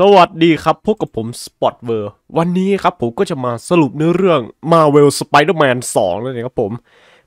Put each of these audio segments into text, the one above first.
สวัสดีครับพบกับผมสปอตเวอร์วันนี้ครับผมก็จะมาสรุปเนื้อเรื่อง Marvel Spider-Man 2นั่นเองครับผม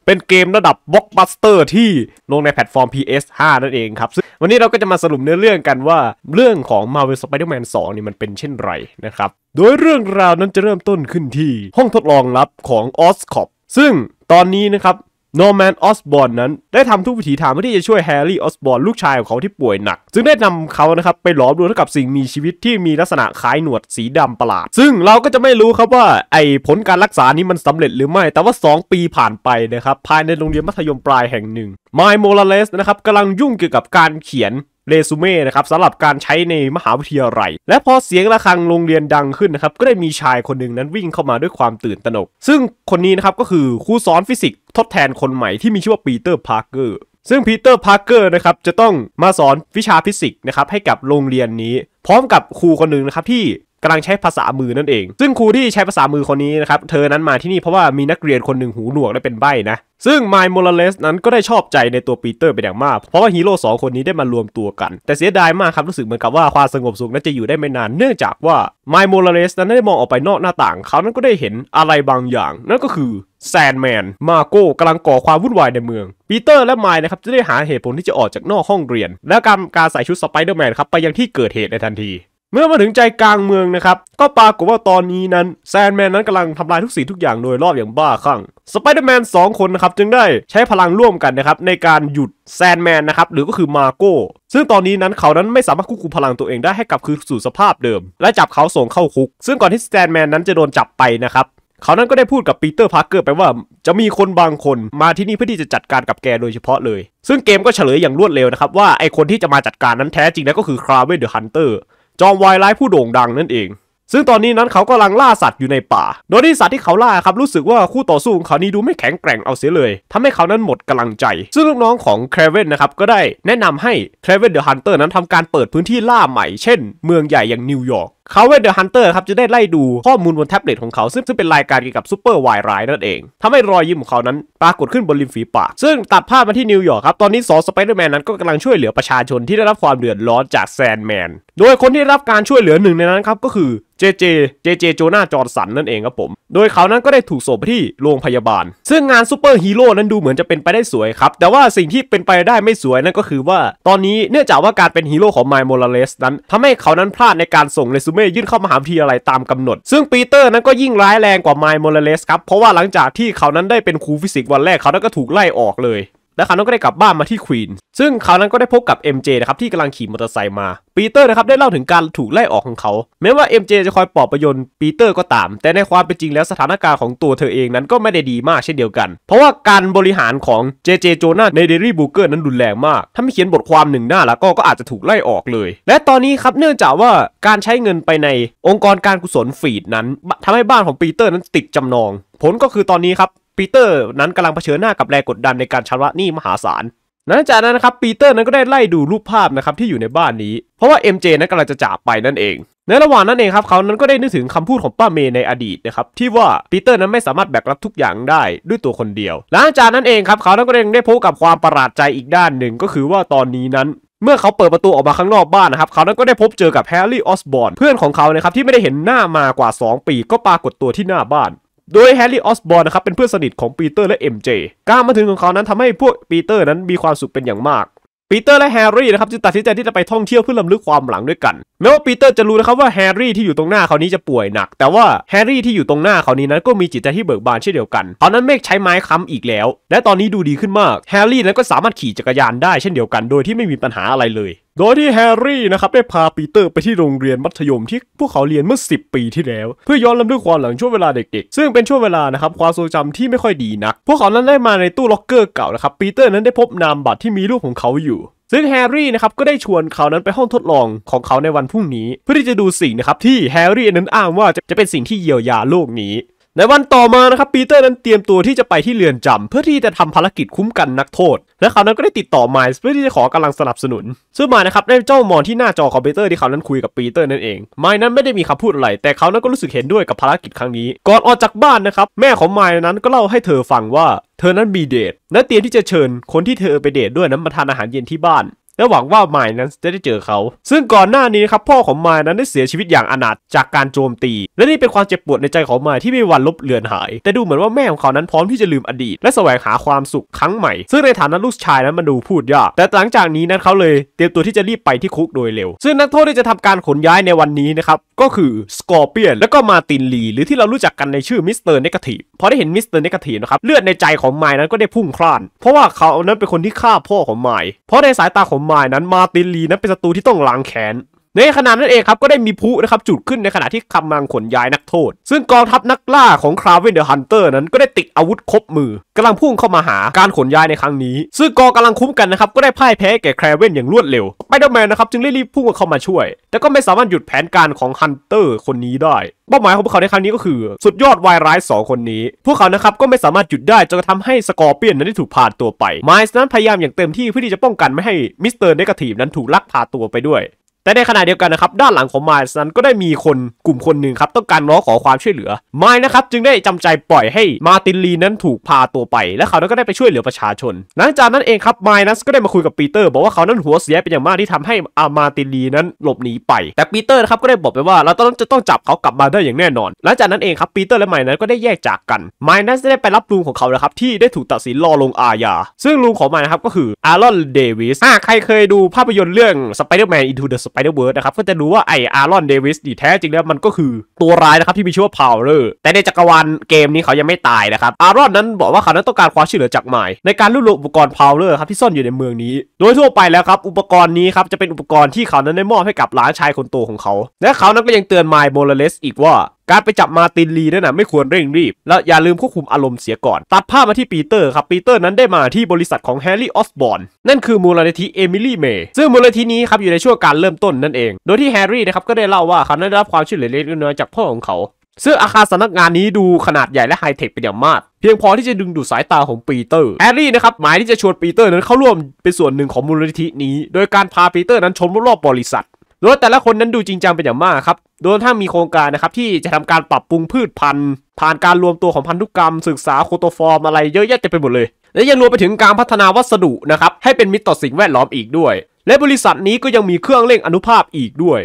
เป็นเกมระดับบล็อกบัสเตอร์ที่ลงในแพลตฟอร์ม PS5 นั่นเองครับวันนี้เราก็จะมาสรุปเนื้อเรื่องกันว่า เรื่องของ Marvel Spider-Man 2 นี่มันเป็นเช่นไรนะครับโดยเรื่องราวนั้นจะเริ่มต้นขึ้นที่ห้องทดลองลับของออสคอปซึ่งตอนนี้นะครับนอร์แมนออสบอนนั้น ได้ทำทุกวิถีทางเพื่อที่จะช่วยแฮร์รี่ออสบอนลูกชายของเขาที่ป่วยหนัก ซึ่งได้นำเขานะครับไปหลอมรวมกับสิ่งมีชีวิตที่มีลักษณะคล้ายหนวดสีดำประหลาด ซึ่งเราก็จะไม่รู้ครับว่าไอผลการรักษานี้มันสำเร็จหรือไม่แต่ว่า 2 ปีผ่านไปนะครับ ภายในโรงเรียนมัธยมปลายแห่งหนึ่งไมล์โมราเลสนะครับกำลังยุ่งเกี่ยวกับการเขียนเรซูเม่นะครับสำหรับการใช้ในมหาวิทยาลัยและพอเสียงะระฆังโรงเรียนดังขึ้นนะครับก็ได้มีชายคนหนึ่งนั้นวิ่งเข้ามาด้วยความตื่นตระหนก ซึ่งคนนี้นะครับก็คือครูสอนฟิสิกส์ทดแทนคนใหม่ที่มีชื่อว่าปีเตอร์พาร์เกอร์ซึ่งปีเตอร์พาร์เกอร์นะครับจะต้องมาสอนวิชาฟิสิกส์นะครับให้กับโรงเรียนนี้ พร้อมกับครูคนหนึ่งนะครับที่กำลังใช้ภาษามือนั่นเอง ซึ่งครูที่ใช้ภาษามือคนนี้นะครับ เธอนั้นมาที่นี่เพราะว่ามีนักเรียนคนหนึ่งหูหนวกและเป็นใบ้นะ ซึ่งไมล์โมาเลสนั้นก็ได้ชอบใจในตัวปีเตอร์เป็นอย่างมาก เพราะว่าฮีโร่สองคนนี้ได้มารวมตัวกัน แต่เสียดายมากครับ รู้สึกเหมือนกับว่าความสงบสุขนั้นจะอยู่ได้ไม่นาน เนื่องจากว่าไมล์โมาเลสนั้นได้มองออกไปนอกหน้าต่าง เขานั้นก็ได้เห็นอะไรบางอย่าง นั่นก็คือแซนแมนมาโก้กำลังก่อความวุ่นวายในเมือง ปีเตอร์และไมล์นะครับจะได้หาเหตุผลที่จะออกจากนอกห้องเรียน และการการใส่ชุดสไปเดอร์แมนครับไปยังที่เกิดเหตุในทันทีเมื่อมาถึงใจกลางเมืองนะครับ ก็ปรากฏว่าตอนนี้นั้นแซนแมนนั้นกำลังทำลายทุกสิ่งทุกอย่างโดยรอบอย่างบ้าคลั่ง สไปเดอร์แมนสองคนนะครับจึงได้ใช้พลังร่วมกันนะครับ ในการหยุดแซนแมนนะครับ หรือก็คือมาโก้ ซึ่งตอนนี้นั้นเขานั้นไม่สามารถควบคุมพลังตัวเองได้ให้กลับคืนสู่สภาพเดิม และจับเขาส่งเข้าคุก ซึ่งก่อนที่แซนแมนนั้นจะโดนจับไปนะครับ เขานั้นก็ได้พูดกับปีเตอร์พาร์เกอร์ไปว่า จะมีคนบางคนมาที่นี่เพื่อที่จะจัดการกับแกโดยเฉพาะเลย ซึ่งเกมก็เฉลยอย่างรวดเร็วนะครับว่าไอคนที่จะมาจัดการนั้นแท้จริงแล้วก็คือคราเวนเดอะฮันเตอร์จอมวายร้ายผู้โด่งดังนั่นเอง ซึ่งตอนนี้นั้นเขากำลังล่าสัตว์อยู่ในป่า โดยที่สัตว์ที่เขาล่าครับ รู้สึกว่าคู่ต่อสู้ของเขานี้ดูไม่แข็งแกร่งเอาเสียเลย ทำให้เขานั้นหมดกำลังใจ ซึ่งลูกน้องของแครเวนนะครับ ก็ได้แนะนำให้แครเวนเดอะฮันเตอร์นั้นทำการเปิดพื้นที่ล่าใหม่เช่นเมืองใหญ่อย่างนิวยอร์กเขาเวนเดอะฮันเตอร์ครับจะได้ไล่ดูข้อมูลบนแท็บเล็ตของเขาซึ่งซึ่งเป็นรายการเกี่ยวกับซูเปอร์วายร้ายนั่นเอง ทำให้รอยยิ้มของเขานั้น ปรากฏขึ้นบนริมฝีปากซึ่งตัดภาพมาที่นิวยอร์กครับตอนนี้สองสไปเดอร์แมนนั้นก็กำลังช่วยเหลือประชาชนที่ได้รับความเดือดร้อนจากแซนแมนโดยคนที่รับการช่วยเหลือหนึ่งในนั้นครับ ก็คือ เจเจ เจเจโจนาจอร์สันนั่นเองครับผม โดยเขานั้นก็ได้ถูกส่งไปที่โรงพยาบาล ซึ่งงานซูเปอร์ฮีโร่นั้นดูเหมือนจะเป็นไปได้สวยครับ แต่ว่าสิ่งที่เป็นไปได้ไม่สวยนั่นก็คือว่า ตอนนี้เนื่องจากว่าการเป็นฮีโร่ของไมล์โมลาเลสนั้นทำให้เขานั้นพลาดในการส่งเรซูเม่ยื่นเข้ามหาวิทยาลัยตามกำหนด ซึ่งปีเตอร์นั้นก็ยิ่งร้ายแรงกว่าไมล์โมลาเลสครับเพราะว่าหลังจากที่เขานั้นได้เป็นครูฟิสิกส์วันแรกเขานั้นก็ถูกไล่ออกเลยแลวเขานันก็ได้กลับบ้านมาที่ควีนซึ่งเขานั้นก็ได้พบกับ MJ นะครับ ที่กำลังขี่มอเตอร์ไซค์มาปีเตอร์นะครับ ได้เล่าถึงการถูกไล่ออกของเขา แม้ว่า MJ จะคอยปลอบประยนปีเตอร์ก็ตาม แต่ในความเป็นจริงแล้วสถานการณ์ของตัวเธอเองนั้นก็ไม่ได้ดีมากเช่นเดียวกัน เพราะว่าการบริหารของ JJ โจนาในเดลี่บูเกอร์นั้นรุนแรงมาก ถ้าไม่เขียนบทความหนึ่งหน้าแล้วก็ก็อาจจะถูกไล่ออกเลย และตอนนี้ครับเนื่องจากว่าการใช้เงินไปในองค์กรการกุศลฟีดนั้นทำให้บ้านของปีเตอร์นั้นติดจำนอง ผลก็คือตอนนี้ครับปีเตอร์นั้นกำลังเผชิญหน้ากับแรงกดดันในการชำระหนี้มหาศาลหลังจากนั้นนะครับปีเตอร์นั้นก็ได้ไล่ดูรูปภาพนะครับที่อยู่ในบ้านนี้ เพราะว่า MJ นั้นกำลังจะจากไปนั่นเอง ในระหว่างนั้นเองครับเขานั้นก็ได้นึกถึงคำพูดของป้าเมย์ในอดีตนะครับที่ว่าปีเตอร์นั้นไม่สามารถแบกรับทุกอย่างได้ด้วยตัวคนเดียวหลังจากนั้นเองครับเขานั้นก็ได้พบกับความประหลาดใจอีกด้านหนึ่ง ก็คือว่าตอนนี้นั้นเมื่อเขาเปิดประตูออกมาข้างนอกบ้านนะครับเขานั้นก็ได้พบเจอกับแฮร์รี่ออสบอนเพื่อนของเขานะครับที่ไม่ได้เห็นหน้ามากว่า 2 ปี ก็ปรากฏตัวที่หน้าบ้านโดยแฮร์รี่ออสบอร์นะครับเป็นเพื่อนสนิทของปีเตอร์และ MJ การมาถึงของเขานั้นทำให้พวกปีเตอร์นั้นมีความสุขเป็นอย่างมากปีเตอร์และแฮร์รี่นะครับจึงตัดสินใจที่จะไปท่องเที่ยวเพื่อลำลึกความหลังด้วยกันแม้ว่าปีเตอร์จะรู้นะครับว่าแฮร์รี่ที่อยู่ตรงหน้าเขานี้จะป่วยหนัก แต่ว่าแฮร์รี่ที่อยู่ตรงหน้า เขานี้นั้นก็มีจิตใจที่เบิกบานเช่นเดียวกันเรานั้นเมฆใช้ไม้ค้ำอีกแล้ว และตอนนี้ดูดีขึ้นมากแฮร์รี่นั้นก็สามารถขี่จักรยานได้เช่นเดียวกันโดยที่ไม่มีปัญหาอะไรเลยโดยที่แฮร์รี่นะครับได้พาปีเตอร์ไปที่โรงเรียนมัธยมที่พวกเขาเรียนเมื่อ10 ปีที่แล้วเพื่อย้อนลำลึกความหลังช่วงเวลาเด็กๆ ซึ่งเป็นช่วงเวลานะครับความทรงจำที่ไม่ค่อยดีนัก พวกเขานั้นได้มาในตู้ล็อกเกอร์เก่านะครับปีเตอร์นั้นได้พบนามบัตรที่มีรูปของเขาอยู่ ซึ่งแฮร์รี่นะครับก็ได้ชวนเขานั้นไปห้องทดลองของเขาในวันพรุ่งนี้เพื่อที่จะดูสิ่งนะครับที่แฮร์รี่นั้นอ้างว่าจะจะเป็นสิ่งที่เยียวยาโลกนี้ในวันต่อมานะครับปีเตอร์นั้นเตรียมตัวที่จะไปที่เรือนจำ เพื่อที่จะทำภารกิจคุ้มกันนักโทษ และเขานั้นก็ได้ติดต่อไมล์เพื่อที่จะขอกำลังสนับสนุนซึ่งไมานะครับได้เจ้ามอนที่หน้าจอคอมพิวเตอร์ที่เขานั้นคุยกับปีเตอร์นั่นเองไมล์นั้นไม่ได้มีคำพูดอะไรแต่เขานั้นก็รู้สึกเห็นด้วยกับภารกิจครั้งนี้ ก่อนออกจากบ้านนะครับแม่ของไมล์นั้นก็เล่าให้เธอฟังว่าเธอนั้นมีเดทและเตรียมที่จะเชิญคนที่เธอไปเดทด้วยนั้นมาทานอาหารเย็นที่บ้านและหวังว่าไมล์นั้นจะได้เจอเขา ซึ่งก่อนหน้านี้นะครับ พ่อของไมล์นั้นได้เสียชีวิตอย่างอนาถจากการโจมตี และนี่เป็นความเจ็บปวดในใจของไมล์ที่ไม่วันลบเลือนหาย แต่ดูเหมือนว่าแม่ของเขานั้นพร้อมที่จะลืมอดีตและแสวงหาความสุข ครั้งใหม่ ซึ่งในฐานะลูกชายนั้นมันดูพูดยาก แต่หลังจากนี้นั้นเขาเลย เตรียมตัวที่จะรีบไปที่คุกโดยเร็ว ซึ่งนักโทษที่จะทำการขนย้ายในวันนี้นะครับก็คือสกอร์เปียนแล้วก็มาตินลีหรือที่เรารู้จักกันในชื่อมิสเตอร์เนกาทีฟพอได้เห็นมิสเตอร์เนกาทีฟนะครับ เลือดในใจของไมนั้นก็ได้พุ่งคลานเพราะว่าเขานั้นเป็นคนที่ฆ่าพ่อของไมเพราะในสายตาของไมนั้นมาตินลีนั้นเป็นศัตรูที่ต้องล้างแค้นในขณะนั้นเองครับก็ได้มีพุนะครับจุดขึ้นในขณะที่กำลังขนย้ายนักโทษ ซึ่งกองทัพนักล่าของคราวเวนเดอะฮันเตอร์นั้นก็ได้ติดอาวุธครบมือกำลังพุ่งเข้ามาหาการขนย้ายในครั้งนี้ ซึ่งกองกำลังคุ้มกันนะครับก็ได้พ่ายแพ้แก่คราวเวนอย่างรวดเร็วไปเดอร์แมนนะครับจึงรีบพุ่งเข้ามาช่วยแต่ก็ไม่สามารถหยุดแผนการของฮันเตอร์คนนี้ได้เป้าหมายของพวกเขาในครั้งนี้ก็คือ สุดยอดวายร้าย2คนนี้พวกเขานะครับก็ไม่สามารถหยุดได้จนกระทำให้สกอร์เปียนนั้นได้ถูกพาตัวไปไมซ์นั้นพยายามอย่างเต็มที่เพื่อที่จะป้องกันไม่ให้มิสเตอร์เนกาทีฟนั้นถูกลักพาตัวไปด้วยแต่ในขณะเดียวกันนะครับ ด้านหลังของไมล์นั้นก็ได้มีคนกลุ่มคนหนึ่งครับ ต้องการร้องขอความช่วยเหลือไมล์นะครับจึงได้จำใจปล่อยให้มาตินลีนั้นถูกพาตัวไป และเขานั้นก็ได้ไปช่วยเหลือประชาชน หลังจากนั้นเองครับไมล์นั้นก็ได้มาคุยกับปีเตอร์บอกว่าเขานั้นหัวเสียเป็นอย่างมาก ที่ทำให้อามาตินลีนั้นหลบหนีไป แต่ปีเตอร์นะครับก็ได้บอกไปว่าเราต้องจะต้องจับเขากลับมาได้อย่างแน่นอน หลังจากนั้นเองครับปีเตอร์และไมล์นั้นก็ได้แยกจากกันไมล์นั้นได้ไปรับลุงของเขานะครับที่ได้ถูกตัดสินรอลงอาญาซึ่งลุงของไมล์นะครับก็คืออารอนเดวิสถ้าใครเคยดูภาพยนตร์เรื่อง Spider-Man Into the ไปเดอร์เวิร์ดนะครับก็จะรู้ว่าไออารอนเดวิสดีแท้จริงแล้วมันก็คือตัวร้ายนะครับที่มีชื่อว่าพาวเลอร์แต่ในจักรวาลเกมนี้เขายังไม่ตายนะครับอารอนนั้นบอกว่าเขานั้นต้องการความช่วยเหลือจากหมายในการลุมอุปกรณ์พาวเลอร์ครับที่ซ่อนอยู่ในเมืองนี้ โดยทั่วไปแล้วครับอุปกรณ์นี้ครับจะเป็นอุปกรณ์ที่เขานั้นได้มอบให้กับหลานชายคนโตของเขา และเขานั้นก็ยังเตือนไมล์โมเลเลสอีกว่าการไปจับมาตินลีนั่นนะไม่ควรเร่งรีบ และอย่าลืมควบคุมอารมณ์เสียก่อน ตัดภาพมาที่ปีเตอร์ครับปีเตอร์นั้นได้มาที่บริษัทของแฮร์รี่ออสบอนนั่นคือมูลนิธิเอมิลี่เมย์ซึ่งมูลนิธินี้ครับอยู่ในช่วงการเริ่มต้นนั่นเอง โดยที่แฮร์รี่นะครับก็ได้เล่าว่าเขาได้รับความช่วยเหลือเล็กน้อยจากพ่อของเขา ซึ่งอาคารสำนักงานนี้ดูขนาดใหญ่และไฮเทคเป็นอย่างมาก เพียงพอที่จะดึงดูดสายตาของปีเตอร์แ์รี่นะครับหมายที่จะชวนปีเตอร์นั้นเข้าร่วมเป็นส่วนหนึ่งของมูลนิธินี้ โดยการพาปีเตอร์นั้นชมรอบบริษัทโดยแต่ละคนนั้นดูจริงจังเป็นอย่างมากครับ โดยถ้ามีโครงการนะครับที่จะทำการปรับปรุงพืชพันธุ์ผ่านการรวมตัวของพันธุกรรม ศึกษาโคโตฟอร์มอะไรเยอะแยะเต็มไปหมดเลย และยังรวมไปถึงการพัฒนาวัสดุนะครับให้เป็นมิตรต่อสิ่งแวดล้อมอีกด้วย และบริษัทนี้ก็ยังมีเครื่องเล่งอนุภาพอีกด้วย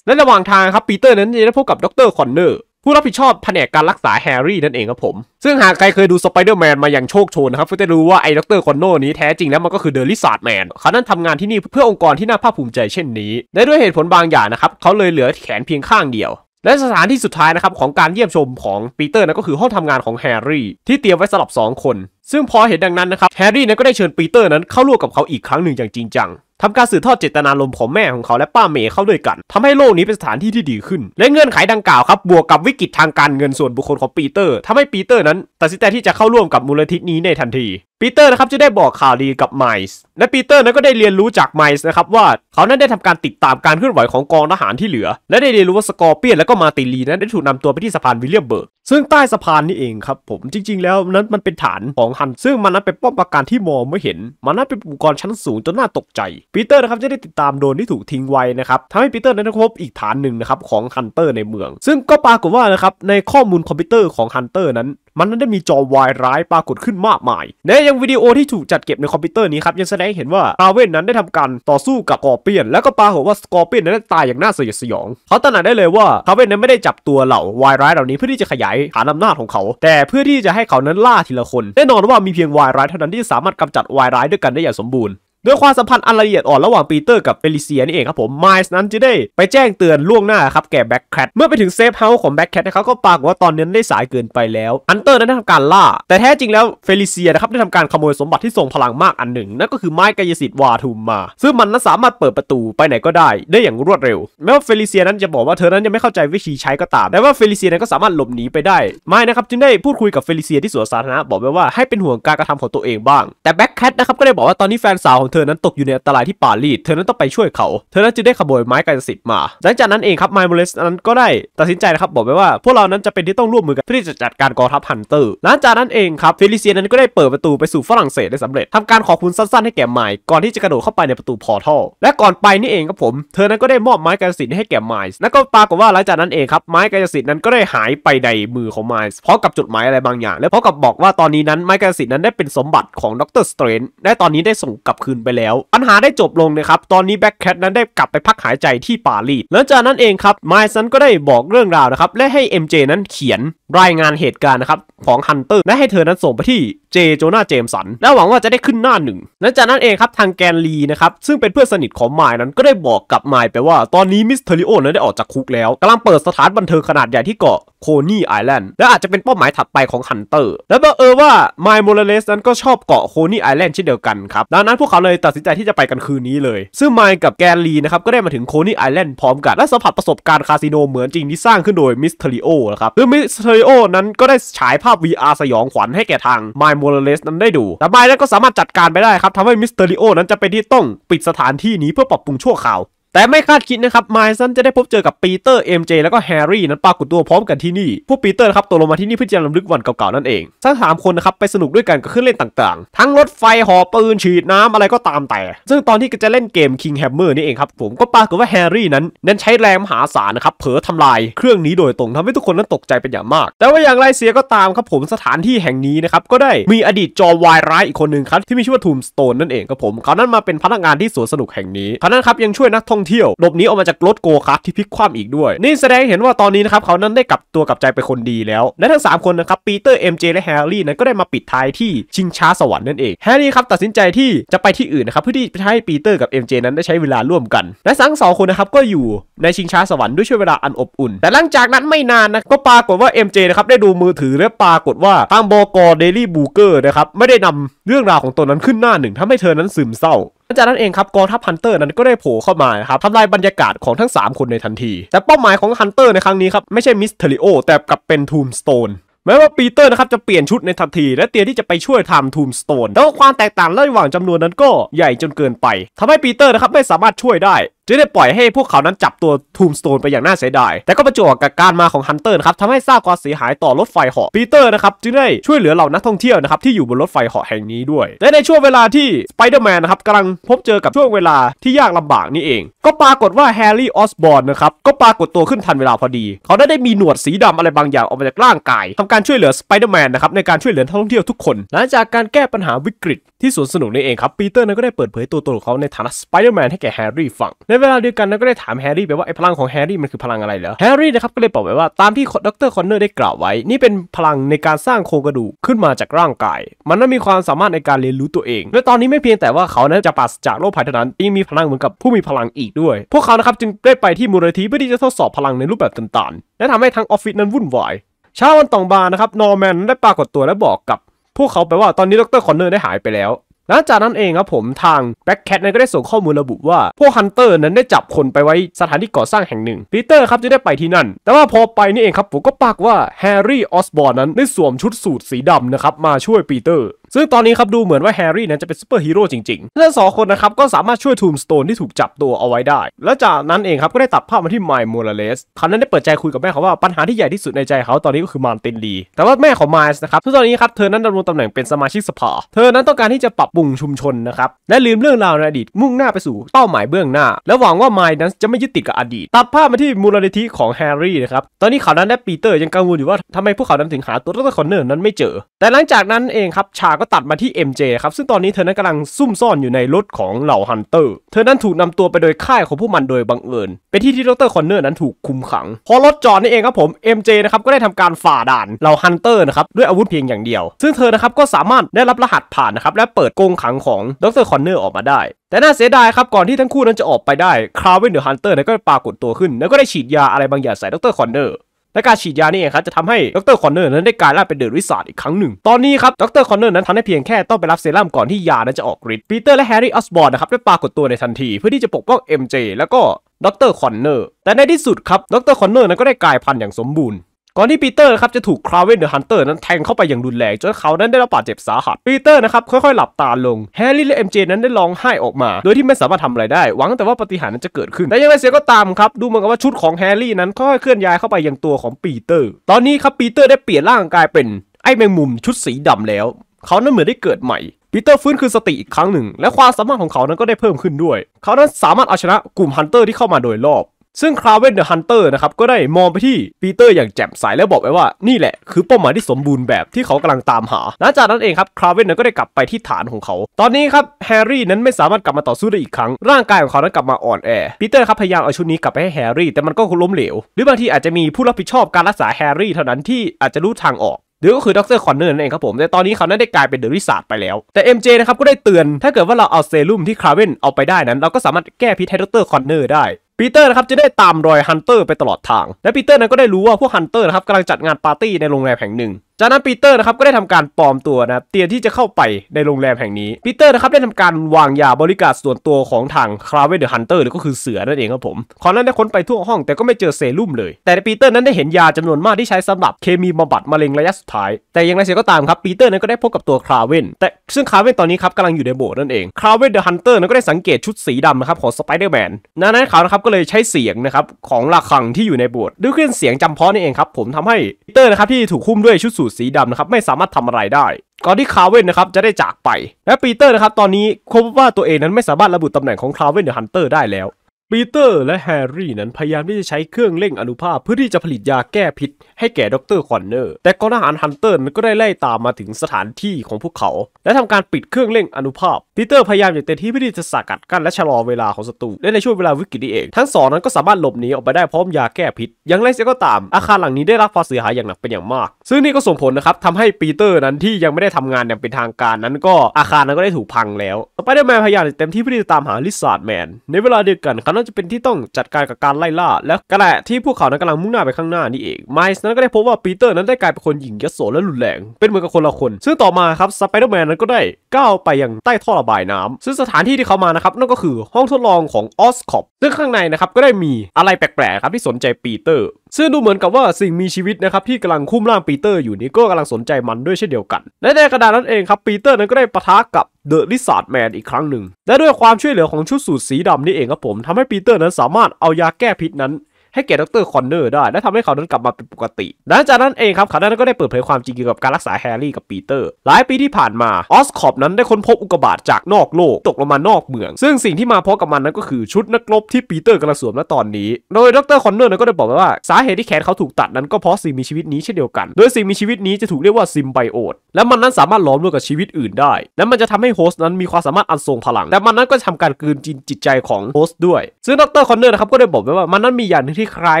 และระหว่างทางครับปีเตอร์นั้นจะได้พบกับดรคอนเนอร์ผู้รับผิดชอบแผนกการรักษาแฮร์รี่นั่นเองครับผม ซึ่งหากใครเคยดูสไปเดอร์แมนมาอย่างโชคโชนนะครับก็จะรู้ว่า ไอ้ด็อกเตอร์คอนโนนี้แท้จริงแล้วมันก็คือเดอลิซาร์ดแมนเขานั้นทำงานที่นี่เพื่อองค์กรที่น่าภาคภูมิใจเช่นนี้และด้วยเหตุผลบางอย่างนะครับ เขาเลยเหลือแขนเพียงข้างเดียว และสถานที่สุดท้ายนะครับของการเยี่ยมชมของปีเตอร์นันก็คือห้องทำงานของแฮร์รี่ ที่เตรียมไว้สำหรับ2คนซึ่งพอเห็นดังนั้นนะครับแฮร์รี่นั้นก็ได้เชิญปีเตอร์นั้น เข้าร่วมกับเขาอีกครั้งหนึ่งอย่างจริงจังทำการสื่อทอดเจตนาลมของแม่ของเขาและป้าเมย์เข้าด้วยกัน ทำให้โลกนี้เป็นสถานที่ที่ดีขึ้น และเงื่อนไขดังกล่าวครับ บวกกับวิกฤตทางการเงินส่วนบุคคลของปีเตอร์ ทำให้ปีเตอร์นั้น ตัดสินใจที่จะเข้าร่วมกับมูลนิธินี้ในทันทีปีเตอร์นะครับจะได้บอกข่าวดีกับไมซ์และปีเตอร์นั้นก็ได้เรียนรู้จากไมซ์นะครับว่าเขานั้นได้ทำการติดตามการเคลื่อนไหวของกองทหารที่เหลือและได้เรียนรู้ว่าสกอร์เปียนและก็มาติลีนั้นได้ถูกนำตัวไปที่สะพานวิลเลียมเบิร์กซึ่งใต้สะพานนี่เองครับ ผมจริงๆแล้วนั้นมันเป็นฐานของฮัน ซึ่งมันนั้นเป็นป้อมปราการที่มองไม่เห็น มันนั้นเป็นอุปกรณ์ชั้นสูงจนน่าตกใจปีเตอร์นะครับจะได้ติดตามโดนที่ถูกทิ้งไว้นะครับทำให้ปีเตอร์นั้นพบอีกฐานหนึ่งนะครับของฮันเตอร์ในเมือง ซึ่งก็ปรากฏว่านะครับในข้อมูลคอมพิวเตอร์ของฮันเตอร์นั้นมันนั้นได้มีจอวายร้ายปรากฏขึ้นมากมายแนยังวิดีโอที่ถูกจัดเก็บในคอมพิวเตอร์นี้ครับยังแสดงเห็นว่าราเวนนั้นได้ทำการต่อสู้กับกอร์เปียน แล้วก็ปาหัวว่าสกอร์เปียนนั้นตายอย่างน่าสยดสยองเขาตระหนักได้เลยว่าราเวนนั้นไม่ได้จับตัวเหล่าวายร้ายเหล่านี้เพื่อที่จะขยายฐานอำนาจของเขา แต่เพื่อที่จะให้เขานั้นล่าทีละคนแน่นอนว่ามีเพียงวายร้ายเท่านั้นที่สามารถกำจัดวายร้ายด้วยกันได้อย่างสมบูรณ์โดยความสัมพันธ์อันละเอียดอ่อน ระหว่างปีเตอร์กับเอลิเซียนี่เองครับผมไมส์นั้นจะได้ไปแจ้งเตือนล่วงหน้าครับแก่แบ็กแคทเมื่อไปถึงเซฟเฮาส์ของแบ็กแคทนะครับก็ปากว่าตอนนี้ได้สายเกินไปแล้วอันเตอร์นั้นได้ทำการล่า แต่แท้จริงแล้วเฟลิเซียนะครับ ได้ทำการขโมยสมบัติที่ทรงพลังมากอันหนึ่ง นั่นก็คือไม้กายสิทธิ์วาทุมมา ซึ่งมันนั้นสามารถเปิดประตูไปไหนก็ได้ได้อย่างรวดเร็วแม้ว่าเฟลิเซียนั้นจะบอกว่าเธอนั้นยังไม่เข้าใจวิธีใช้ก็ตามแต่ว่าเฟลิเซียนั้นก็สามารถหลบหนีไปได้ไม้นะครับจึงได้พูดคุยกับเฟลิเซียที่สวนสาธารณะบอกไว้ว่าให้เป็นห่วงการกระทของตัวเองบ้าง แต่แบ็แคทนะครับก็ได้บอกว่าตอนนี้แฟนสาวของของเธอนั้นตกอยู่ในอันตรายที่ปารีสเธอนั้นต้องไปช่วยเขา เธอนั้นจึงได้ขบวยไม้กายสิบมา หลังจากนั้นเองครับไมโมเลสนั้นก็ได้ ตัดสินใจนะครับบอกไปว่า พวกเรานั้นจะเป็นที่ต้องร่วมมือกัน เพื่อที่จะจัดการกองทัพฮันเตอร์หลังจากนั้นเองครับเฟลิเซียนั้นก็ได้เปิดประตู ไปสู่ฝรั่งเศสได้สำเร็จทำการขอบคุณสั้นๆ ให้แก่ไมล์ก่อนที่จะกระโดดเข้าไปในประตูพอร์ทัล และก่อนไปนี่เองครับผม เธอนั้นก็ได้มอบไม้กายสิบให้แก่ไมล์แล้วก็ปรากฏว่าหลังจากนั้นเองครับไม้กายสินั้นก็ได้หายไปในมือของไมล์พร้อมกับจดหมายอะไรบางอย่างและพร้อมกับบอกว่าตอนนี้นั้นไม้กายสินั้นได้เป็นสมบัติของดรสเตรนและตอนนี้ได้ส่งกลับคืนไปแล้วปัญหาได้จบลงนะครับ ตอนนี้แบ็คแคทนั้นได้กลับไปพักหายใจที่ปารีสหลังจากนั้นเองครับไมซ์นั้นก็ได้บอกเรื่องราวนะครับ และให้ MJ นั้นเขียนรายงานเหตุการณ์นะครับ ของฮันเตอร์และให้เธอนั้นส่งไปที่เจโจนาเจมสันและหวังว่าจะได้ขึ้นหน้าหนึ่งหลังจากนั้นเองครับ ทางแกนลีนะครับ ซึ่งเป็นเพื่อนสนิทของไมล์นั้นก็ได้บอกกับไมล์ไปว่าตอนนี้มิสเทริโอนั้นได้ออกจากคุกแล้วกำลังเปิดสถานบันเทิงขนาดใหญ่ที่เกาะโคนี่ไอแลนด์และอาจจะเป็นเป้าหมายถัดไปของฮันเตอร์และบอกเออว่าไมล์โมเลเลสนั้นก็ชอบเกาะโคนี่ไอแลนด์เช่นเดียวกันครับดังนั้นพวกเขาเลยตัดสินใจที่จะไปกันคืนนี้เลย ซึ่งไมค์กับแกนลีนะครับ ก็ได้มาถึงโคนี่ไอแลนด์พร้อมกัน และสัมผัสประสบการณ์คาสิโนเหมือนจริงที่สร้างขึ้นโดยมิสเตอริโอนะครับ ซึ่งมิสเตอริโอนั้นก็ได้ฉายภาพ VR สยองขวัญให้แก่ทางไมค์โมเลสนั้นได้ดู แต่ไมค์นั้นก็สามารถจัดการไปได้ครับทำให้มิสเตอริโอนั้นจะเป็นที่ต้องปิดสถานที่นี้เพื่อปรับปรุงชั่วคราวแต่ไม่คาดคิดนะครับไมซันจะได้พบเจอกับปีเตอร์เอ็มเจแล้วก็แฮร์รี่ นั้นปรากฏตัว พร้อมกันที่นี่ผู้ปีเตอร์ครับตกลงมาที่นี่เพื่อจะรำลึกวันเก่าๆ นั่นเองทั้งสามคนนะครับไปสนุกด้วยกันกับเครื่องเล่นต่างๆ ทั้งรถไฟ หอปืน ฉีดน้ำอะไรก็ตามแต่ ซึ่งตอนที่จะเล่นเกม King Hammer นี่เองครับผมก็ปรากฏว่าแฮร์รี่นั้นนั้นใช้แรงมหาศาลนะครับเผลอทำลาย เครื่องนี้โดยตรงทำให้ทุกคนนั้นตกใจเป็นอย่างมาก แต่ว่าอย่างไรเสียก็ตามครับผมสถานที่แห่งนี้นะครับก็ได้มีอดีตจอวายร้ายอีกคนหนึ่งครับที่มีชื่อว่าทูมสโตนนั่นเองครับผม เขานั้นมาเป็นพนักงานที่สวนสนุกแห่งนี้เขานั้นครับยังช่วยนักท่ององเที่ยวหลบหนีออกมาจากรถโกคาร์ทที่พลิกคว่ำอีกด้วย นี่แสดงเห็นว่าตอนนี้นะครับเขานั้นได้กลับตัวกลับใจไปคนดีแล้วและทั้ง 3 คนนะครับปีเตอร์เอ็มเจและแฮร์รี่นั้นก็ได้มาปิดท้ายที่ชิงช้าสวรรค์นั่นเองแฮร์รี่ครับตัดสินใจที่จะไปที่อื่นนะครับเพื่อที่จะให้ปีเตอร์กับเอ็มเจนั้นได้ใช้เวลาร่วมกัน และทั้งสองคนนะครับก็อยู่ในชิงช้าสวรรค์ด้วยช่วงเวลาอันอบอุ่น แต่หลังจากนั้นไม่นานนะก็ปรากฏว่า MJ นะครับได้ดูมือถือและปรากฏว่าทางบกเดลี่บูเกอร์นะครับไม่ได้นำเรื่องราวของตนนั้นขึ้นหน้าหนึ่งทำให้เธอนั้นซึมเศร้าลังจากนั้นเองครับกองทัพฮันเตอร์นั้นก็ได้โผล่เข้ามาครับทำลายบรรยากาศของทั้ง 3 คนในทันที แต่เป้าหมายของฮันเตอร์ในครั้งนี้ครับ ไม่ใช่มิสเทริโอ แต่กลับเป็นทูมสโตนแม้ว่าปีเตอร์นะครับจะเปลี่ยนชุดในทันที และเตียที่จะไปช่วยทำทูมสโตนแต่ความแตกต่างระหว่างจำนวนนั้นก็ใหญ่จนเกินไป ทำให้ปีเตอร์นะครับ ไม่สามารถช่วยได้จึงได้ปล่อยให้พวกเขานั้นจับตัวทูมสโตนไปอย่างน่าเสียดาย แต่ก็ประจวบกับการมาของฮันเตอร์ครับทำให้สร้างความเสียหายต่อรถไฟเหาะปีเตอร์นะครับจึงได้ช่วยเหลือเหล่านักท่องเที่ยวนะครับที่อยู่บนรถไฟเหาะแห่งนี้ด้วย และในช่วงเวลาที่สไปเดอร์แมนนะครับกำลังพบเจอกับช่วงเวลาที่ยากลำบากนี่เอง ก็ปรากฏว่าแฮร์รี่ออสบอร์นนะครับก็ปรากฏตัวขึ้นทันเวลาพอดี เขาได้ได้มีหนวดสีดำอะไรบางอย่างออกมาจากร่างกาย ทำการช่วยเหลือสไปเดอร์แมนนะครับในการช่วยเหลือนักท่องเที่ยวทุกคน หลังจากการแก้ปัญหาวิกฤตที่สวนสนุกนี่เองครับปีเตอร์นั้นก็ได้เปิดเผยตัวตนของเขาในฐานะสไปเดอร์แมนให้แก่แฮร์รี่ฟังในเวลาเดียวกันนะก็ได้ถามแฮร์รี่ไปว่าไอ้พลังของแฮร์รี่มันคือพลังอะไรเหรอแฮร์รี่นะครับก็เลยบอกไปว่าตามที่ดรคอนเนอร์ได้กล่าวไว้ นี่เป็นพลังในการสร้างโครงกระดูกขึ้นมาจากร่างกาย มันนั้นมีความสามารถในการเรียนรู้ตัวเองและตอนนี้ไม่เพียงแต่ว่าเขานั้นจะปราศจากโรคภัยเท่านั้นยังมีพลังเหมือนกับผู้มีพลังอีกด้วย พวกเขานะครับจึงได้ไปที่มูลนิธิเพื่อที่จะทดสอบพลังในรูปแบบต่างๆ และทำให้ทั้งออฟฟิศนั้นวุ่นวายเช้าวันต่อมานะครับนอร์แมนได้ปรากฏตัวและบอกกับ พวกเขาไปว่าตอนนี้ดรคอนเนอร์ได้หายไปแล้วหลังจากนั้นเองครับผมทางแบ็กแคทนั้นก็ได้ส่งข้อมูลระบุว่า พวกฮันเตอร์นั้นได้จับคนไปไว้สถานที่ก่อสร้างแห่งหนึ่งปีเตอร์ครับจะได้ไปที่นั่นแต่ว่าพอไปนี่เองครับผมก็ปากว่าแฮร์รี่ออสบอร์นนั้นได้สวมชุดสูทสีดำนะครับ มาช่วยปีเตอร์ซึ่งตอนนี้ครับดูเหมือนว่าแฮร์รี่นั้นจะเป็นซูเปอร์ฮีโร่จริงๆ และสองคนนะครับก็สามารถช่วยทูมสโตนที่ถูกจับตัวเอาไว้ได้ และจากนั้นเองครับก็ได้ตัดภาพมาที่ไมล์มูราเลสเขานั้นได้เปิดใจคุยกับแม่เขาว่าปัญหาที่ใหญ่ที่สุดในใจเขาตอนนี้ก็คือมาร์ตินลีแต่ว่าแม่ของไมล์นะครับตอนนี้ครับเธอนั้นดำรงตำแหน่งเป็นสมาชิกสภา เธอนั้นต้องการที่จะปรับปรุงชุมชนนะครับและลืมเรื่องราวในอดีตมุ่งหน้าไปสู่เป้าหมายเบื้องหน้า และหวังว่าไมล์นั้นจะไม่ยึดติดกับอดีตตัดภาพมาที่มูรนเลสของแฮร์รี่นะครับตอนนี้เขานั้นและปีเตอร์ยังกังวลอยู่ว่าทำไมพวกเขานั้นถึงหาตัวัรคอนเนอร์นั้นไม่เจอ แต่หลังจากนั้นเองครับฉากก็ตัดมาที่ MJ ครับซึ่งตอนนี้เธอนั้นกำลังซุ่มซ่อนอยู่ในรถของเหล่าฮันเตอร์เธอนั้นถูกนำตัวไปโดยค่ายของผู้มันโดยบังเอิญเป็นที่ที่ดรคอนเนอร์นั้นถูกคุมขัง พอรถจอดนี่เองครับผม MJ นะครับก็ได้ทำการฝ่าด่านเหล่าฮันเตอร์นะครับด้วยอาวุธเพียงอย่างเดียว ซึ่งเธอนะครับก็สามารถได้รับรหัสผ่านนะครับและเปิดกรงขังของดรคอนเนอร์ออกมาได้ แต่น่าเสียดายครับก่อนที่ทั้งคู่นั้นจะออกไปได้คราเวนเดอร์ฮันเตอร์ก็ปรากฏตัวขึ้นแล้วก็ได้ฉีดยาอะไรบางอย่างใส่ดรคอนเนอร์และการฉีดยานี่เองครับจะทำให้ดรคอนเนอร์นั้นได้กลายร่างเป็นเดอะริซัร์อีกครั้งหนึ่ง ตอนนี้ครับดรคอนเนอร์นั้นทำได้เพียงแค่ต้องไปรับเซรั่มก่อนที่ยานั้นจะออกฤทธิ์ ปีเตอร์และแฮร์รี่ออสบอร์ดนะครับ ได้ปรากฏตัวในทันทีเพื่อที่จะปกป้อง MJ แล้วก็ดรคอนเนอร์ แต่ในที่สุดครับดรคอนเนอร์นั้นก็ได้กลายพันธุ์อย่างสมบูรณ์ก่อนที่ปีเตอร์นะครับจะถูกคราวเวนเดอะฮันเตอร์นั้นแทงเข้าไปอย่างรุนแรงจนเขานั้นได้รับบาดเจ็บสาหัสปีเตอร์นะครับ ค่อยๆหลับตาลงแฮร์รี่และเอ็มเจนั้นได้ร้องไห้ออกมา โดยที่ไม่สามารถทำอะไรได้ หวังแต่ว่าปฏิหารนั้นจะเกิดขึ้น แต่ยังไงเสียก็ตามครับ ดูเหมือนกับว่าชุดของแฮร์รี่นั้นค่อยๆเคลื่อนย้ายเข้าไปยังตัวของปีเตอร์ตอนนี้ครับปีเตอร์ได้เปลี่ยนร่างกายเป็นไอ้แมงมุมชุดสีดำแล้วเขานั้นเหมือนได้เกิดใหม่ปีเตอร์ฟื้นคืนสติอีกครั้งหนึ่งและความสามารถของเขานั้นก็ได้เพิ่มขึ้นด้วย เขานั้นสามารถเอาชนะกลุ่มฮันเตอร์ที่เข้ามาโดยรอบซึ่งคราเวนเดอะฮันเตอร์นะครับ ก็ได้มองไปที่ปีเตอร์อย่างแจ่มใสแล้วบอกไปว่านี่แหละคือเป้าหมายที่สมบูรณ์แบบที่เขากำลังตามหา หลังจากนั้นเองครับคราเวนก็ได้กลับไปที่ฐานของเขา ตอนนี้ครับแฮร์รี่นั้นไม่สามารถกลับมาต่อสู้ได้อีกครั้ง ร่างกายของเขานั้นกลับมาอ่อนแอปีเตอร์ครับพยายามเอาชุดนี้กลับไปให้แฮร์รี่แต่มันก็ล้มเหลว หรือบางทีอาจจะมีผู้รับผิดชอบการรักษาแฮร์รี่เท่านั้นที่อาจจะรู้ทางออกหรือก็คือดรคอนเนอร์นั่นเองครับผมแต่ตอนนี้เขานั้นได้กลายเป็นเดอริสาดไปแล้ว แต่ MJ นะครับก็ได้เตือนถ้าเกิดว่าเราเอาเซรุ่มที่คราเวนเอาไปได้นั้นเราก็สามารถแก้พิษให้ดรคอนเนอร์ได้ปีเตอร์นะครับจะได้ตามรอยฮันเตอร์ไปตลอดทาง และปีเตอร์นั้นก็ได้รู้ว่าพวกฮันเตอร์นะครับกำลังจัดงานปาร์ตี้ในโรงแรมแห่งหนึ่งจากนั้นปีเตอร์นะครับก็ได้ทำการปลอมตัวนะเตรียมที่จะเข้าไปในโรงแรมแห่งนี้ปีเตอร์นะครับได้ทำการวางยาบริการส่วนตัวของทางคราเวนเดอร์ฮันเตอร์หรือก็คือเสือนั่นเองครับผมขอนั้นได้ค้นไปทั่วห้อง แต่ก็ไม่เจอเซรุ่มเลย แต่ปีเตอร์นั้นได้เห็นยาจำนวนมากที่ใช้สำหรับเคมีบำบัดมะเร็งระยะสุดท้ายแต่อย่างไรเสียก็ตามครับปีเตอร์นั้นก็ได้พบกับตัวคราเวนแต่ซึ่งคราเวนตอนนี้ครับกำลังอยู่ในโบสถ์นั่นเองคราเวนเดอะฮันเตอร์นั้นก็ได้สังเกตชุดสีดำนะครับของสไปเดอร์แมนนั้นั้นเขานะครับก็เลยใช้เสียงนะครับของระฆังที่อยู่ในโบสถ์ด้วยเครื่องเสียงจำเพาะนี่เองครับผมทำให้ปีเตอร์นะครับที่ถูกคุมด้วยชุดสูดสีดำนะครับ ไม่สามารถทำอะไรได้ ก่อนที่คาเวนนะครับ จะได้จากไป และปีเตอร์นะครับ ตอนนี้พบว่าตัวเองนั้นไม่สามารถระบุตำแหน่งของคาเวนเดอะฮันเตอร์ได้แล้วปีเตอร์และแฮร์รี่ นั้นพยายามที่จะใช้เครื่องเล่งอนุภาพ เพื่อที่จะผลิตยาแก้พิษให้แก่ดรคอนเนอร์แต่กองทหารฮันเตอร์นั้นก็ได้ไล่ตามมาถึงสถานที่ของพวกเขา และทำการปิดเครื่องเล่งอนุภาพปีเตอร์พยายามอย่างเต็มที่เพื่อที่จะสกัดกั้นและชะลอเวลาของศัตรูและในช่วงเวลาวิกฤตนี้เอง ทั้งสองนั้นก็สามารถหลบหนีออกไปได้พร้อมยาแก้พิษอย่างไรเสียก็ตามอาคารหลังนี้ได้รับความเสียหายอย่างหนักเป็นอย่างมาก ซึ่งนี่ก็ส่งผลนะครับทำให้ปีเตอร์นั้นที่ยังไม่ได้ทำงานอย่างเป็นทางการ นั้นก็อาคารนั้นก็ได้ถูกพังแล้วสไปเดอร์แมนพยายามเต็มที่เพื่อที่จะตามหาลิซาร์ดแมนในเวลาเดียวกันเขานาจะเป็นที่ต้องจัดการกับการไล่ล่า และกระแะที่พวกเขานั้นกำลังมุ่งหน้าไปข้างหน้านี่เองไมส์นั้นก็ได้พบว่าปีเตอร์นั้นได้กลายเป็นคนหญิงยโสและรุนแรงเป็นเหมือนกับคนละคน ซึ่งต่อมาครับสไปเดอร์แมนนั้นก็ได้ก้าวไปยังใต้ท่อระบายน้ำ ซึ่งสถานที่ที่เขามานะครับนั่นก็คือห้องทดลองของออสคอปซึ่งข้างในนะครับก็ได้มีอะไรแปลก ๆ ครับที่สนใจปีเตอร์ซึ่งดูเหมือนกับว่าสิ่งมีชีวิตนะครับที่กำลังคุ้มล่างปีเตอร์อยู่นี้ก็กำลังสนใจมันด้วยเช่นเดียวกัน ในะในกระดานนั้นเองครับปีเตอร์นั้นก็ได้ปะทะกับเดอะลิซาร์ดแมนอีกครั้งหนึ่ง และด้วยความช่วยเหลือของชุดสูตรสีดำนี่เองครับผม ทำให้ปีเตอร์นั้นสามารถเอายาแก้พิษนั้นให้แก่ดรคอนเนอร์ได้ และทำให้เขานั้นกลับมาเป็นปกติหลังจากนั้นเองครับเขาได้ก็ได้เปิดเผยความจริงเกี่ยวกับการรักษาแฮร์รี่กับปีเตอร์ หลายปีที่ผ่านมาออสคอบนั้นได้ค้นพบอุกกาบาตจากนอกโลก ตกลงมานอกเมือง ซึ่งสิ่งที่มาพร้อมกับมันนั้นก็คือชุดนักรบที่ปีเตอร์กำลังสวมณตอนนี้ โดยดรคอนเนอร์นั้นก็ได้บอกว่าสาเหตุที่แขนเขาถูกตัดนั้นก็เพราะสิ่งมีชีวิตนี้เช่นเดียวกัน โดยสิ่งมีชีวิตนี้จะถูกเรียกว่าซิมไบโอตและมันนั้นสามารถล้อมรวมกับชีวิตอื่นได้และมันจะทำให้โฮสต์นั้นมีความสามารถอันทรงพลัง แต่มันนั้นก็ทำการกลืนจินจิตใจของโฮสต์ด้วย ซึ่งดรคอนเนอร์นะครับก็ได้บอกไว้ว่ามันนั้นมีอย่างนึงที่คล้าย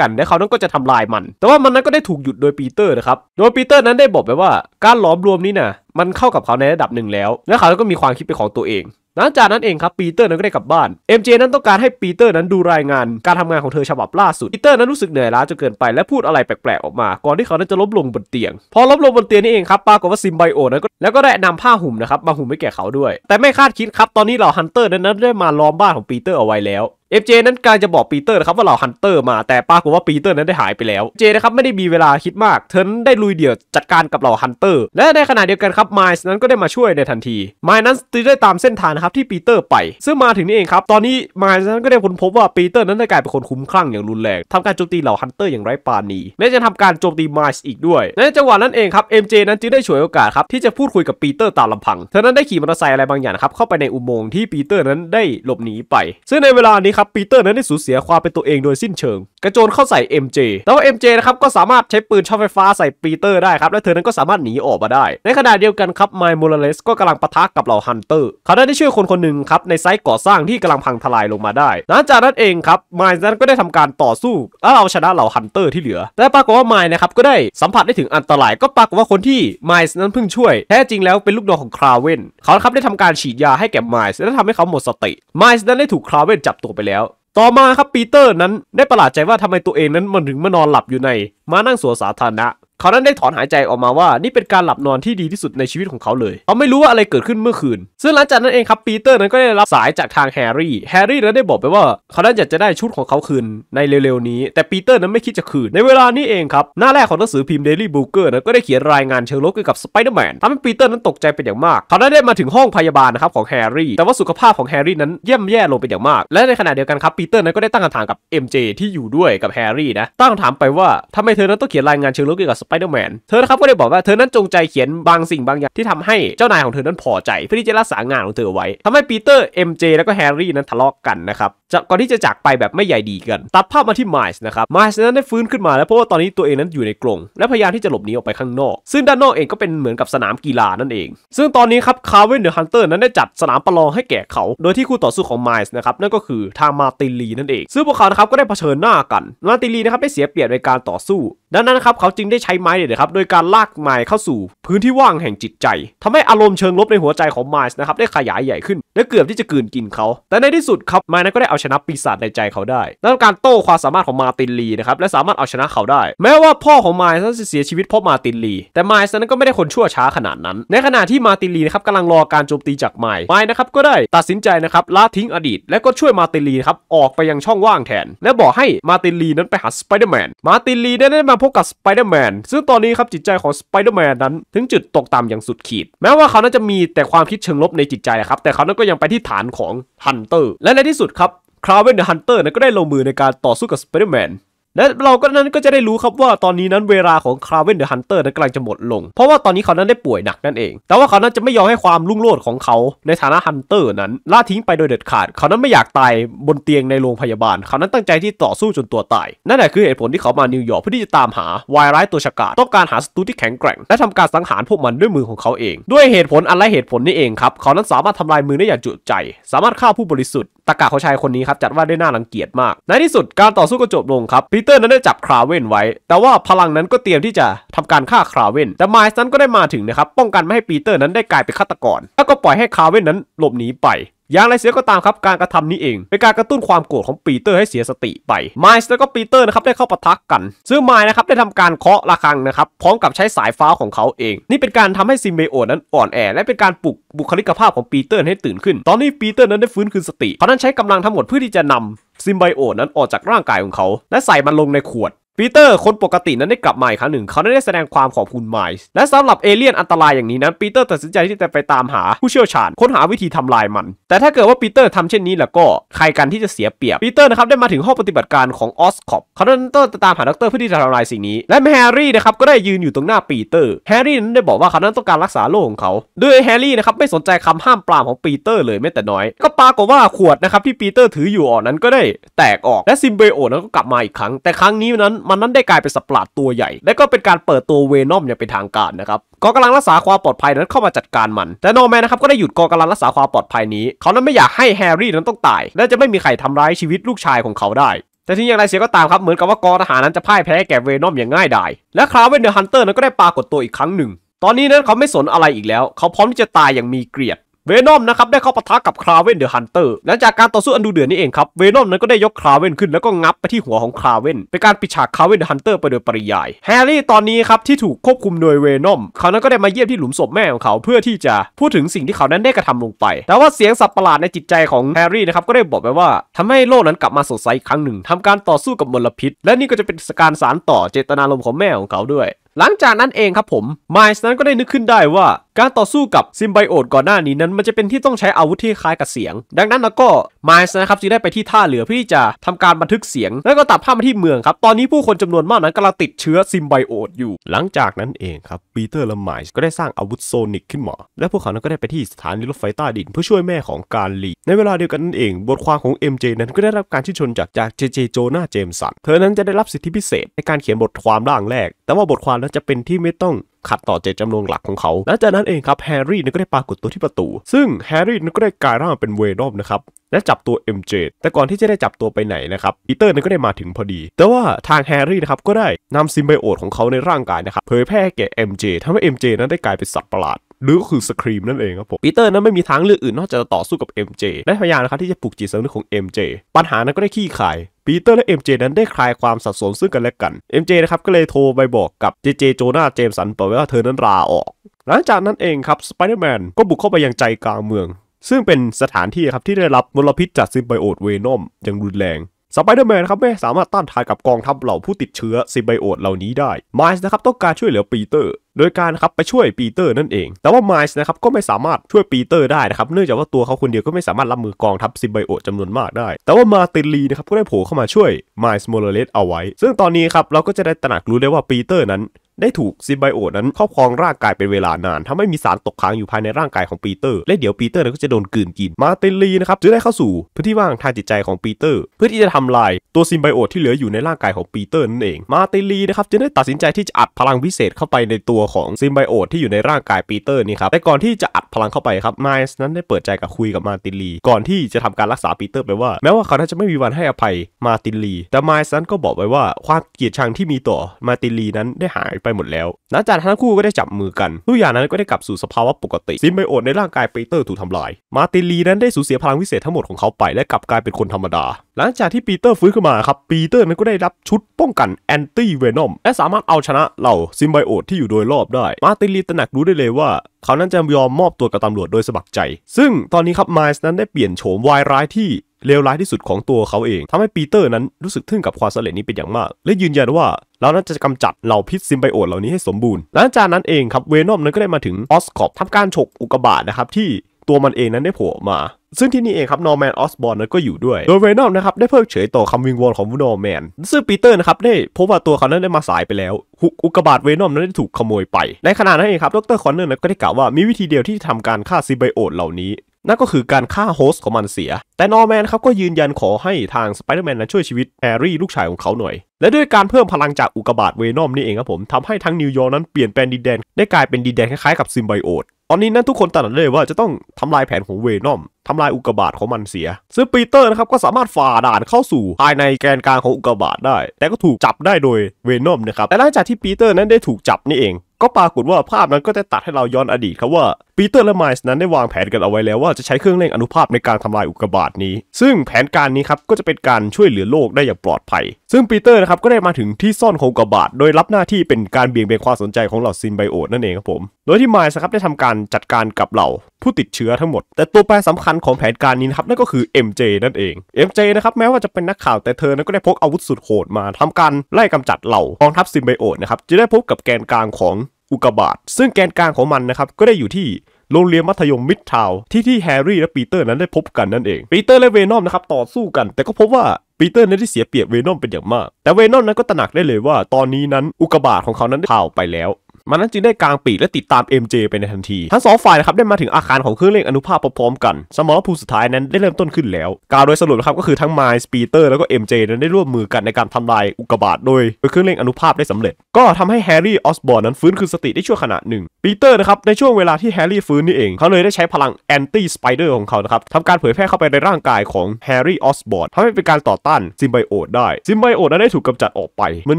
กันและเขานั้นก็จะทำลายมัน แต่ว่ามันนั้นก็ได้ถูกหยุดโดยปีเตอร์นะครับ โดยปีเตอร์นั้นได้บอกไปว่า การหลอมรวมนี้นะ่ะมันเข้ากับเขาในระดับหนึ่งแล้ว และเขาก็มีความคิดเป็นของตัวเองหลังจากนั้นเองครับปีเตอร์นั้นก็ได้กลับบ้าน MJ นั้นต้องการให้ปีเตอร์นั้นดูรายงานการทำงานของเธอฉบับล่าสุดปีเตอร์นั้นรู้สึกเหนื่อยล้าจนเกินไปและพูดอะไรแปลกๆออกมา ก่อนที่เขานั้นจะล้มลงบนเตียง พอล้มลงบนเตียงนี่เองครับปากฏว่าซิมไบโอนั้นแล้วก็ได้นำผ้าห่มนะครับ มาห่มให้แก่เขาด้วย แต่ไม่คาดคิดครับ ตอนนี้เหล่าฮันเตอร์นั้นได้มาล้อมบ้านของปีเตอร์เอาไว้แล้วเอฟเจนั้นการจะบอกปีเตอร์นะครับว่าเหล่าฮันเตอร์มาแต่ปรากฏว่าปีเตอร์นั้นได้หายไปแล้วเจนะครับไม่ได้มีเวลาคิดมากเธอได้ลุยเดี่ยวจัดการกับเหล่าฮันเตอร์ และในขณะเดียวกันครับไมล์นั้นก็ได้มาช่วยในทันทีไมล์นั้นได้ตามเส้นทางนะครับับที่ปีเตอร์ไป ซึ่งมาถึงนี่เองครับ ตอนนี้มายันก็ได้ค้นพบว่าปีเตอร์นั้นได้กลายเป็นคนคุ้มคลั่งอย่างรุนแรงทำการโจมตีเหล่าฮันเตอร์อย่างไร้ปาณีและจะทำการโจมตีมายอีกด้วย ในจังหวะนั้นเองครับเอ็มเจนั้นจึงได้ฉวยโอกาสครับที่จะพูดคุยกับปีเตอร์ตามลำพัง เธอนั้นได้ขี่มอเตอร์ไซค์อะไรบางอย่างครับ เข้าไปในอุโมงค์ที่ปีเตอร์นั้นได้หลบหนีไป ซึ่งในเวลานี้ครับปีเตอร์นั้นได้สูญเสียความเป็นตัวเองโดยสิ้นเชิงกระโจนเข้าใส่ MJ แต่ว่า MJ นะครับก็สามารถใช้ปืนช็อตไฟฟ้าใส่ปีเตอร์ได้ครับและเธอนั้นก็สามารถหนีออกมาได้ ในขณะเดียวกันครับไมล์มเลเลสก็กำลังปะทะกับเหล่าฮันเตอร์เขาได้ช่วยยคนคนหนึ่งครับในไซต์ก่อสร้างที่กำลังพังทลายลงมาได้ หลังจากนั้นเองครับไมล์นั้นก็ได้ทำการต่อสู้และเอาชนะเหล่าฮันเตอร์ที่เหลือ แต่ปรากฏว่าไมล์นะครับก็ได้สัมผัสได้ถึงอันตรายก็ปรากฏว่าคนที่ไมล์นั้นเพิ่งช่วย แท้จริงแล้วเป็นลูกน้องของคราเวน เขาครับได้ทำการฉีดยาให้แก่ไมล์และทำให้เขาหมดสติไมล์นั้นได้ถูกคราเวนจับตัวไปแล้ว ต่อมาครับปีเตอร์นั้นได้ประหลาดใจว่าทำไมตัวเองนั้นมันถึงมานอนหลับอยู่ในมานั่งสวนสาธารณะเขานั้นได้ถอนหายใจออกมาว่านี่เป็นการหลับนอนที่ดีที่สุดในชีวิตของเขาเลยเขาไม่รู้ว่าอะไรเกิดขึ้นเมื่อคืนซึ่งหลังจากนั้นเองครับปีเตอร์นั้นก็ได้รับสายจากทางแฮร์รี่แฮร์รี่นั้นได้บอกไปว่าเขานั้นอยากจะได้ชุดของเขาคืนในเร็วๆนี้แต่ปีเตอร์นั้นไม่คิดจะคืนในเวลานี้เองครับหน้าแรกของหนังสือพิมพ์เดลี่บูเกอร์นั้นก็ได้เขียนรายงานเชิงลบเกี่ยวกับสไปเดอร์แมนทำให้ปีเตอร์นั้นตกใจเป็นอย่างมากเขาได้มาถึงห้องพยาบาลนะครับของแฮร์รี่แต่ว่าสุขภาพของแฮร์รี่นั้นเย่มแย่ลงเป็นอย่างมากและในขณะเดียวกันครับปีเตอร์นั้นก็ได้ตั้งคำถามกับ MJ ที่อยู่ด้วยกับแฮร์รี่นะตั้งคำถามไปว่าทำไมเธอนั้นต้องเขียนรายงานเชิงลบเกี่ยวกับสไปเดอร์แมน เธอนะครับก็ได้บอกว่า เธอนั้นจงใจเขียนบางสิ่งบางอย่างที่ทำให้เจ้านายของเธอนั้นพอใจ เพื่อที่จะรักษางานของเธอไว้ทำให้ปีเตอร์เอ็มเจแล้วก็แฮร์รี่นั้นทะเลาะกันนะครับจากก่อนที่จะจากไปแบบไม่ใหญ่ดีกัน ตัดภาพมาที่ไมซ์นะครับไมซ์นั้นได้ฟื้นขึ้นมา แล้วเพราะว่าตอนนี้ตัวเองนั้นอยู่ในกรงและพยายามที่จะหลบหนีออกไปข้างนอกซึ่งด้านนอกเองก็เป็นเหมือนกับสนามกีฬานั่นเอง ซึ่งตอนนี้ครับคาร์เวนเดอร์ฮันเตอร์นั้นได้จัดสนามประลองให้แก่เขาโดยที่คู่ต่อสู้ของไมซ์นะครับนั่นก็คือทางมาตินลีนั่นเองซึ่งพวกเขาครับก็ได้เผชิญหน้ากัน มาตินลีนะครับได้เสียเปรียบในการต่อสู้ ดังนั้นครับเขาจึงได้ใช้ไม้เนี่ยนะครับโดยการลากไม้เข้าสู่พื้นที่ว่างแห่งจิตใจ ทำให้อารมณ์เชิงลบในหัวใจของไมล์นะครับได้ขยายใหญ่ขึ้นและเกือบที่จะกืนกินเขา แต่ในที่สุดครับมานั้นก็ได้เอาชนะปีศาจในใจเขาได้และการโต้ความสามารถของมาตินลีนะครับและสามารถเอาชนะเขาได้แม้ว่าพ่อของมายนั้นจะเสียชีวิตเพราะมาตินลีแต่มายนั้นก็ไม่ได้คนชั่วช้าขนาดนั้น ในขณะที่มาตินลีนะครับกำลังรอการโจมตีจากมายมายนะครับก็ได้ตัดสินใจนะครับละทิ้งอดีต และก็ช่วยมาตินลีครับออกไปยังช่องว่างแทน และบอกให้มาตินลีนั้นไปหาสไปเดอร์แมนมาตินลีได้ได้มาพบกับสไปเดอร์แมนซึ่งตอนนี้ครับจิตใจของสไปเดอร์แมนนั้น ถึงจุดตกต่ำอย่างสุดขีดแม้ว่าเขานั้นจะมีแต่ความคิดเชิงลบในจิตใจครับแต่เขานั้นก็ยังไปที่ฐานของฮันเตอร์และในที่สุดครับ คราวเวนเดอะฮันเตอร์ก็ได้ลงมือในการต่อสู้กับสไปเดอร์แมนและเราก็นั้นก็จะได้รู้ครับว่าตอนนี้นั้นเวลาของคราเวนเดอะฮันเตอร์นั้นกำลังจะหมดลง เพราะว่าตอนนี้เขานั้นได้ป่วยหนักนั่นเอง แต่ว่าเขานั้นจะไม่ยอมให้ความรุ่งโรจน์ของเขาในฐานะฮันเตอร์นั้นล่าทิ้งไปโดยเด็ดขาด เขานั้นไม่อยากตายบนเตียงในโรงพยาบาลเขานั้นตั้งใจที่ต่อสู้จนตัวตายนั่นแหละคือเหตุผลที่เขามานิวยอร์กเพื่อที่จะตามหาวายร้ายตัวฉกาจต้องการหาศัตรูที่แข็งแกร่ง และทำการสังหารพวกมันด้วยมือของเขาเอง ด้วยเหตุผลอะไรเหตุผลนี้เองครับ เขานั้นสามารถทำลายมือได้อย่างจุใจ สามารถฆ่าผู้บริสุทธิ์ตะกาขาชายคนนี้ครับจัดว่าได้น่ารังเกียจมาก ในที่สุดการต่อสู้ก็จบลงครับพิปีเตอร์นั้นได้จับคราเวนไว้ แต่ว่าพลังนั้นก็เตรียมที่จะทำการฆ่าคราเวน แต่ไมล์นั้นก็ได้มาถึงนะครับ ป้องกันไม่ให้ปีเตอร์นั้นได้กลายเป็นฆาตกร แล้วก็ปล่อยให้คราเวนนั้นหลบหนีไปอย่างไรเสียก็ตามครับการกระทำนี้เอง เป็นการกระตุ้นความโกรธของปีเตอร์ให้เสียสติไปไมล์แล้วก็ปีเตอร์นะครับได้เข้าปะทะกกันซึ่งไมล์นะครับได้ทำการเคาะระฆังนะครับพร้อมกับใช้สายฟ้าของเขาเอง นี่เป็นการทำให้ซิมเบโอนั้นอ่อนแอ และเป็นการปลุกบุคลิกภาพของปีเตอร์ให้ตื่นขึ้น ตอนนี้ปีเตอร์นั้นได้ฟื้นคืนสติเขานั้นใช้กำลังทั้งหมดเพื่อที่จะนำซิมไบโอนั้นออกจากร่างกายของเขา และใส่มันลงในขวดปีเตอร์คนปกตินั้นได้กลับมาอีกครั้งหนึ่ง เขาได้แสดงความขอบคุณไมล์และสำหรับเอเลี่ยนอันตรายอย่างนี้นั้น ปีเตอร์ตัดสินใจที่จะไปตามหาผู้เชี่ยวชาญค้นหาวิธีทำลายมัน แต่ถ้าเกิดว่าปีเตอร์ทำเช่นนี้แล้วก็ใครกันที่จะเสียเปรียบปีเตอร์นะครับได้มาถึงห้องปฏิบัติการของออสคอปเขาได้ต้องตามหาด็อกเตอร์เพื่อที่จะทำลายสิ่งนี้และแฮร์รี่นะครับก็ได้ยืนอยู่ตรงหน้าปีเตอร์แฮร์รี่นั้นได้บอกว่าเขานั้นต้องการรักษาโลกของเขาโดยแฮร์รี่นะครับไม่สนใจคำห้ามปรามของปีเตอร์ เลยแม้แต่น้อย ก็ปรากฏว่าขวดนะครับที่ปีเตอร์ถืออยู่ออกนั้นก็ได้แตกออกและซิมเบโอนั้นก็กลับมาอีกครั้งแต่ครั้งนี้นั้นมันนั้นได้กลายเป็นสัตว์ประหลาดตัวใหญ่ และก็เป็นการเปิดตัวเวนอมอย่างเป็นทางการนะครับกองกำลังรักษาความปลอดภัยนั้นเข้ามาจัดการมันแต่นอแมนนะครับก็ได้หยุดกองกำลังรักษาความปลอดภัยนี้ เขานั้นไม่อยากให้แฮร์รี่นั้นต้องตายและจะไม่มีใครทำร้ายชีวิตลูกชายของเขาได้แต่ทีงอย่างไรเสียก็ตามครับเหมือนกับว่ากองทหารนั้นจะพ่ายแพ้แก่เวนอมอย่างง่ายดายและคราวเวนเดอร์ฮันเตอร์นั้นก็ได้ปรากฏตัวอีกครั้งหนึ่ง ตอนนี้นั้นเขาไม่สนอะไรอีกแล้ว เขาพร้อมที่จะตายอย่างมีเกียรติเวนอมนะครับได้เข้าปะทะกับคราเวนเดอะฮันเตอร์ หลังจากการต่อสู้อันดูเดือดนี่เองครับเวนอมนั้นก็ได้ยกคราเวนขึ้นแล้วก็งับไปที่หัวของคราเวนเป็นการปิดฉากคราเวนเดอะฮันเตอร์ไปโดยปริยาย แฮร์รี่ตอนนี้ครับที่ถูกควบคุมโดยเวนอมเขานั้นก็ได้มาเยี่ยมที่หลุมศพแม่ของเขาเพื่อที่จะพูดถึงสิ่งที่เขานั้นได้กระทำลงไป แต่ว่าเสียงสับประหลาดในจิตใจของแฮร์รี่นะครับก็ได้บอกไปว่า ทำให้โลกนั้นกลับมาสดใสอีกครั้งหนึ่ง ทำการต่อสู้กับมลพิษ และนี่ก็จะเป็นการสานต่อเจตนารมณ์ของแม่ของเขาด้วย หลังจากนั้นเองครับผมไมล์นั้นก็ได้นึกขึ้นได้ว่าการต่อสู้กับซิมไบโอตก่อนหน้านี้นั้น มันจะเป็นที่ต้องใช้อาวุธที่คล้ายกับเสียง ดังนั้นแล้วก็ไมซ์นะครับจึงได้ไปที่ท่าเรือเพื่อที่จะ ทำการบันทึกเสียง แล้วก็ตัดภาพมาที่เมืองครับ ตอนนี้ผู้คนจำนวนมากนั้นกำลังติดเชื้อซิมไบโอตอยู่ หลังจากนั้นเองครับปีเตอร์และไมซ์ก็ได้สร้างอาวุธโซนิกขึ้นมาและพวกเขานั้นก็ได้ไปที่สถานีรถไฟใต้ดินเพื่อช่วยแม่ของการลีในเวลาเดียวกันนั่นเอง บทความของ MJ นั้นก็ได้รับการชื่นชมจากจากเจเจโจนาเจมสันเธอนั้นจะได้รับสิทธิพิเศษในการเขียนบทความร่างแรก แต่ว่าบทความนั้นจะเป็นที่ไม่ต้องขัดต่อเจตจำนงหลักของเขา หลังจากนั้นเองครับแฮร์รี่ก็ได้ปรากฏตัวที่ประตู ซึ่งแฮร์รี่ก็ได้กลายร่างเป็นเวนอมนะครับ และจับตัว MJ แต่ก่อนที่จะได้จับตัวไปไหนนะครับปีเตอร์นันก็ได้มาถึงพอดี แต่ว่าทางแฮร์รี่นะครับก็ได้นำซิมไบโอตของเขาในร่างกายนะครับเผยแพร่แก่ MJ ทำให้ MJ นั้นได้กลายเป็นสัตว์ประหลาดหรือก็คือสครีมนั่นเองครับผมปีเตอร์นั้นไม่มีทางเลือกอื่นนอกจากต่อสู้กับ MJ และพยายามนะครับที่จะปลุกจิตสำนึกของ MJ ปัญหานั้นก็ได้ขี้ขาย ปีเตอร์และ MJ นั้นได้คลายความสับสนซึ่งกันและกัน MJ นะครับก็เลยโทรไปบอกกับเจเจโจนาเจมสันบอกว่าเธอนั้นลาออกหลังจากนั้นเองครับสไปเดอร์แมนก็บุกเข้าไปยังใจกลางเมือง ซึ่งเป็นสถานที่ครับที่ได้รับมลพิษจากซิมไบโอตเวนอมอย่างรุนแรงสไปเดอร์แมนครับแม่สามารถต้านทานกับกองทัพเหล่าผู้ติดเชื้อซิบไบโอตเหล่านี้ได้ ไมส์นะครับต้องการช่วยเหลือปีเตอร์ โดยการครับไปช่วยปีเตอร์นั่นเอง แต่ว่าไมซ์นะครับก็ไม่สามารถช่วยปีเตอร์ได้นะครับเนื่องจากว่าตัวเขาคนเดียวก็ไม่สามารถรับมือกองทัพซิมไบโอตจำนวนมากได้ แต่ว่ามาตินลีนะครับก็ได้โผล่เข้ามาช่วยไมซ์โมเลเลสเอาไว้ ซึ่งตอนนี้ครับเราก็จะได้ตระหนักรู้ได้ว่าปีเตอร์นั้นได้ถูกซิมไบโอตนั้นครอบครองร่างกายเป็นเวลานาน ทำให้มีสารตกค้างอยู่ภายในร่างกายของปีเตอร์และเดี๋ยวปีเตอร์ก็จะโดนกลืนกินมาเตลีนะครับจึงได้เข้าสู่พื้นที่ว่างทางจิตใจของปีเตอร์ เพื่อที่จะทำลายตัวซิมไบโอตที่เหลืออยู่ในร่างกายของปีเตอร์นั่นเองมาเตลีนะครับจึงได้ตัดสินใจที่จะอัดพลังพิเศษเข้าไปในตัวของซิมไบโอตที่อยู่ในร่างกายปีเตอร์นี่ครับแต่ก่อนที่จะอัดพลังเข้าไปครับไมส์นั้นได้เปิดใจกับคุยกับมาตินลีก่อนที่จะทำการรักษาปีเตอร์ไปว่าแม้ว่าเขาจะไม่มีวันให้อภัยมาตินลีแต่ายส์นั้นก็บอกไว้ว่า ความเกลียดชังที่มีต่อมาตินลีนั้นได้หายไปหมดแล้วหลังจากทั้งคู่ก็ได้จับมือกันทุกอย่างนั้นก็ได้กลับสู่สภาวะปกติ ซิมไบโอตในร่างกายปีเตอร์ถูกทำลาย มาตินลีนั้นได้สูญเสียพลังวิเศษทั้งหมดของเขาไปและกลับกลายเป็นคนธรรมดา หลังจากที่ปีเตอร์ฟื้นขึ้นมาครับปีเตอร์นั้นก็ได้รับชุดป้องกันแอนตี้เวนอมและสามารถเอาชนะเหล่าซิมไบโอตที่อยู่โดยรอบได้ มาตินลีตระหนักรู้ได้เลยว่า เขานั้นจะยอมมอบตัวกับตำรวจโดยสมัครใจ ซึ่งตอนนี้ครับไมล์นั้นได้เปลี่ยนโฉมวายร้ายที่เลวร้ายที่สุดของตัวเขาเอง ทำให้ปีเตอร์นั้นรู้สึกทึ่งกับความสำเร็จนี้เป็นอย่างมาก และยืนยันว่า เรานั้นจะกำจัดเหล่าพิษซิมไบโอตเหล่านี้ให้สมบูรณ์หลังจากนั้นเองครับเวนอมนั้นก็ได้มาถึงออสคอบทำการฉกอุกกาบาตนะครับที่ตัวมันเองนั้นได้โผล่มา ซึ่งที่นี่เองครับนอร์แมนออสบอร์นก็อยู่ด้วยโดยเวนอมนะครับได้เพิกเฉยต่อคำวิงวอนของวูนอร์แมนซึ่งปีเตอร์นะครับได้พบว่าตัวเขานั้นได้มาสายไปแล้วหุกอุกบาทเวนอมนั้นได้ถูกขโมยไปในขณะนั้นเองครับดรคอนเนอร์นก็ได้กล่าวว่ามีวิธีเดียวที่ทำการฆ่าซิไบโอตเหล่านี้นั่นก็คือการฆ่าโฮสต์ของมันเสีย แต่นอร์แมนครับก็ยืนยันขอให้ทางสไปเดอร์แมนนั้นช่วยชีวิตแฮร์รี่ลูกชายของเขาหน่อย และด้วยการเพิ่มพลังจากอุกกาบาตเวนอมนี่เองครับผมทำให้ทั้งนิวยอร์กนั้นเปลี่ยนแปลงดินแดน ได้กลายเป็นดินแดน คล้ายๆ กับซิมไบโอตตอนนี้นั้นทุกคนตระหนักเลยว่าจะต้องทำลายแผนของเวนอมทำลายอุกกาบาตของมันเสียซึ่งปีเตอร์นะครับก็สามารถฝ่าด่านเข้าสู่ ภายในแกนกลางของอุกกาบาตได้ แต่ก็ถูกจับได้โดยเวนอมนะครับแต่หลังจากที่ปีเตอร์นั้นได้ถูกจับนี่เองก็ปรากฏว่าภาพนั้นก็จะตัดให้เราย้อนอดีตครับว่าปีเตอร์และไมล์นั้นได้วางแผนกันเอาไว้แล้วว่าจะใช้เครื่องเล่นอนุภาพในการทำลายอุกกาบาตนี้ ซึ่งแผนการนี้ครับก็จะเป็นการช่วยเหลือโลกได้อย่างปลอดภัย ซึ่งปีเตอร์นะครับก็ได้มาถึงที่ซ่อนของอุกกาบาตโดยรับหน้าที่เป็นการเบี่ยงเบนความสนใจของเหล่าซินไบโอตนั่นเองครับผมโดยที่ไมล์ครับได้ทำการจัดการกับเหล่าผู้ติดเชื้อทั้งหมด แต่ตัวแปรสำคัญของแผนการนี้นะครับนั่นก็คือ MJ นั่นเอง MJ นะครับแม้ว่าจะเป็นนักข่าวแต่เธอนั้นก็ได้พกอาวุธสุดโหดมาทำการไล่กำจัดเหล่ากองทัพซิมไบโอตนะครับจะได้พบกับแกนกลางของอุกบาทซึ่งแกนกลางของมันนะครับ ก็ได้อยู่ที่โรงเรียนมัธยมมิดทาวที่ที่แฮร์รี่และปีเตอร์นั้นได้พบกันนั่นเอง ปีเตอร์และเวนอมนะครับ ต่อสู้กัน แต่ก็พบว่าปีเตอร์นั้นได้เสียเปรียบเวนอมเป็นอย่างมาก แต่เวนอมนั้นก็ตระหนักได้เลยว่า ตอนนี้นั้นอุกบาตของเขานั้นได้ข่าวไปแล้วมันนั้นจึงได้กางปีกและติดตาม MJ ไปในทันที ทั้งสองฝ่ายนะครับได้มาถึงอาคารของเครื่องเล่นอนุภาคพร้อมๆกันสมรภูมิสุดท้ายนั้นได้เริ่มต้นขึ้นแล้ว การโดยสรุปนะครับก็คือทั้งไมล์สปีเตอร์แล้วก็ MJ นั้นได้ร่วมมือกันในการทำลายอุกกาบาตโดยเครื่องเล่นอนุภาพได้สำเร็จ ก็ทำให้แฮร์รี่ออสบอร์นนั้นฟื้นคืนสติได้ชั่วขณะหนึ่งปีเตอร์นะครับในช่วงเวลาที่แฮร์รี่ฟื้นนี่เอง เขาเลยได้ใช้พลังแอนตี้สไปเดอร์ของเขานะครับทำการเผยแพร่เข้าไปในร่างกายของแฮร์รี่ออสบอร์นทำให้เป็นการต่อต้านซิมไบโอตได้ซิมไบโอตนั้นได้ถูกกำจัดออกไป มัน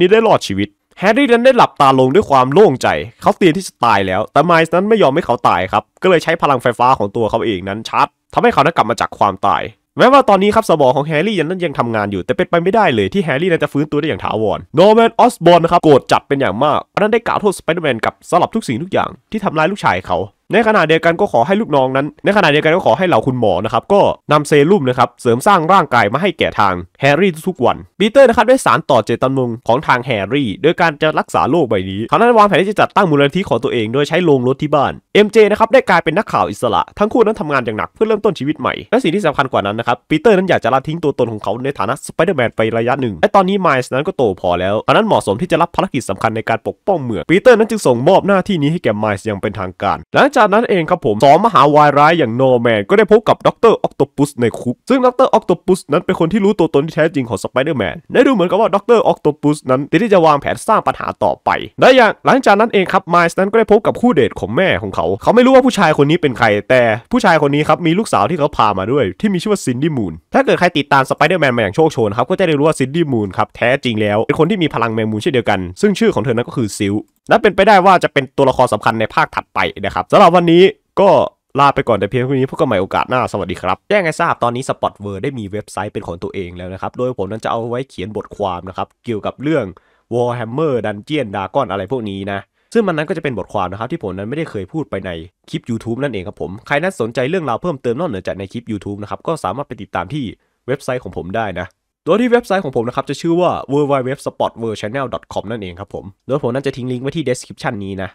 นี้ได้รอดชีวิตแฮร์รี่นั้นได้หลับตาลงด้วยความโล่งใจ เขาเตรียมที่จะตายแล้ว แต่ไมซ์นั้นไม่ยอมให้เขาตายครับ ก็เลยใช้พลังไฟฟ้าของตัวเขาเองนั้นชาร์จทำให้เขานั้นกลับมาจากความตาย แม้ว่าตอนนี้ครับสมองของแฮร์รี่ยันั้นยังทำงานอยู่ แต่เป็นไปไม่ได้เลยที่แฮร์รี่นั้นจะฟื้นตัวได้อย่างถาวร โนแมนออสบอร์นนะครับโกรธจัดเป็นอย่างมาก นั้นได้กล่าวโทษสไปเดอร์แมนกับสำหรับทุกสิ่งทุกอย่างที่ทำร้ายลูกชายเขาในขณะเดียวกันก็ขอให้ลูกน้องนั้น ในขณะเดียวกันก็ขอให้เหล่าคุณหมอนะครับ ก็นำเซรุ่มนะครับ เสริมสร้างร่างกายมาให้แก่ทางแฮร์รี่ทุกวันปีเตอร์นะครับได้สารต่อเจตจำนงของทางแฮร์รี่ โดยการจะรักษาโรคใบนี้เขานั้นวางแผนที่จะจัดตั้งมูลนิธิของตัวเองโดยใช้โรงรถที่บ้านเอ็มเจนะครับได้กลายเป็นนักข่าวอิสระ ทั้งคู่นั้นทำงานอย่างหนักเพื่อเริ่มต้นชีวิตใหม่และสิ่งที่สำคัญกว่านั้นนะครับปีเตอร์นั้นอยากจะละทิ้งตัวตนของเขาในฐานะสไปเดอร์แมนไประยะหนึ่งและตอนนี้ไมล์นั้นก็โตพอแล้วนนั้นเหมาะสมที่จะรับภารกิจสำคัญในการปกป้องเมืองปีเตอร์นั้นจึงส่งมอบหน้าที่นี้ให้แก่ไมล์อย่างเป็นทางการหลังจจากนั้นเองครับผมสองมหาวายร้ายอย่างโนแมนก็ได้พบกับดรออกโตปุสในคุกซึ่งดรออกโตปุสนั้นเป็นคนที่รู้ตัวตนที่แท้จริงของสไปเดอร์แมนและดูเหมือนกับว่าดรออกโตปุสนั้นที่จะวางแผนสร้างปัญหาต่อไปและอย่างหลังจากนั้นเองครับไมล์นั้นก็ได้พบกับคู่เดทของแม่ของเขาเขาไม่รู้ว่าผู้ชายคนนี้เป็นใคร แต่ผู้ชายคนนี้ครับมีลูกสาวที่เขาพามาด้วยที่มีชื่อว่าซินดี้มูนถ้าเกิดใครติดตามสไปเดอร์แมนมาอย่างโชคโชนครับก็จะได้รู้ว่าซินดี้มูนครับแท้จริงแล้วเป็นคนที่มีพลังแมงมุมเช่นเดียวกัน ซึ่งชื่อของเธอนั้นก็คือซิลและเป็นไปได้ว่าจะเป็นตัวละครสำคัญในภาคถัดไปนะครับสำหรับวันนี้ก็ลาไปก่อนแต่เพียงเท่านี้พบกันใหม่โอกาสหน้าสวัสดีครับ แจ้งให้ทราบตอนนี้ Spot w o r d ได้มีเว็บไซต์เป็นของตัวเองแล้วนะครับ โดยผมนั้นจะเอาไว้เขียนบทความนะครับเกี่ยวกับเรื่อง Warhammer Dungeon Dragon อะไรพวกนี้นะ ซึ่งมันนั้นก็จะเป็นบทความนะครับ ที่ผมนั้นไม่ได้เคยพูดไปในคลิป YouTube นั่นเองครับผมใครนั้นสนใจเรื่องราวเพิ่มเติมนอกเหนือจากในคลิป YouTube นะครับก็สามารถไปติดตามที่เว็บไซต์ของผมได้นะโดยที่เว็บไซต์ของผมนะครับ จะชื่อว่า w w w s p o r t w o r l d c h a n n e l c o m นั่นเองครับผม โดยผมนั้นจะทิ้งลิงก์ไว้ที่ description นี้นะ